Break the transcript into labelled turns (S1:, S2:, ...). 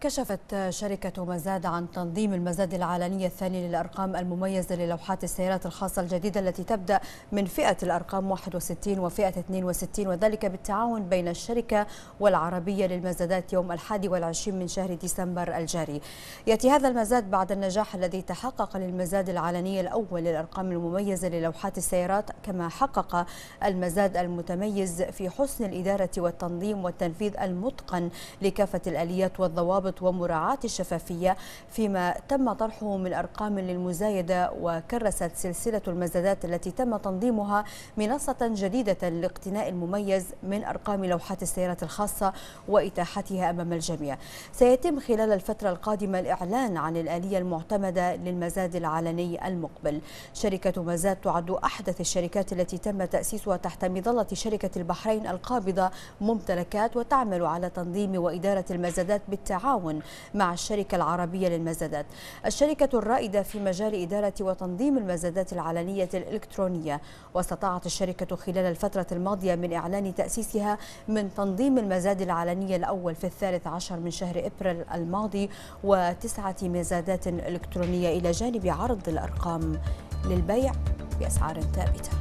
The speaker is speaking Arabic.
S1: كشفت شركة مزاد عن تنظيم المزاد العالمي الثاني للأرقام المميزة للوحات السيارات الخاصة الجديدة التي تبدأ من فئة الأرقام 61 وفئة 62 وذلك بالتعاون بين الشركة والعربية للمزادات يوم الحادي والعشرين من شهر ديسمبر الجاري يأتي هذا المزاد بعد النجاح الذي تحقق للمزاد العلني الأول للأرقام المميزة للوحات السيارات كما حقق المزاد المتميز في حسن الإدارة والتنظيم والتنفيذ المتقن لكافة الآليات والضوابط الضبط ومراعاة الشفافية فيما تم طرحه من أرقام للمزايدة وكرست سلسلة المزادات التي تم تنظيمها منصة جديدة لاقتناء المميز من أرقام لوحات السيارات الخاصة وإتاحتها أمام الجميع سيتم خلال الفترة القادمة الإعلان عن الآلية المعتمدة للمزاد العلني المقبل شركة مزاد تعد أحدث الشركات التي تم تأسيسها تحت مظلة شركة البحرين القابضة ممتلكات وتعمل على تنظيم وإدارة المزادات بالتعاون بالتعاون مع الشركة العربية للمزادات الشركة الرائدة في مجال إدارة وتنظيم المزادات العلنية الإلكترونية واستطاعت الشركة خلال الفترة الماضية من إعلان تأسيسها من تنظيم المزاد العلنية الأول في الثالث عشر من شهر إبريل الماضي وتسعة مزادات إلكترونية إلى جانب عرض الأرقام للبيع بأسعار ثابتة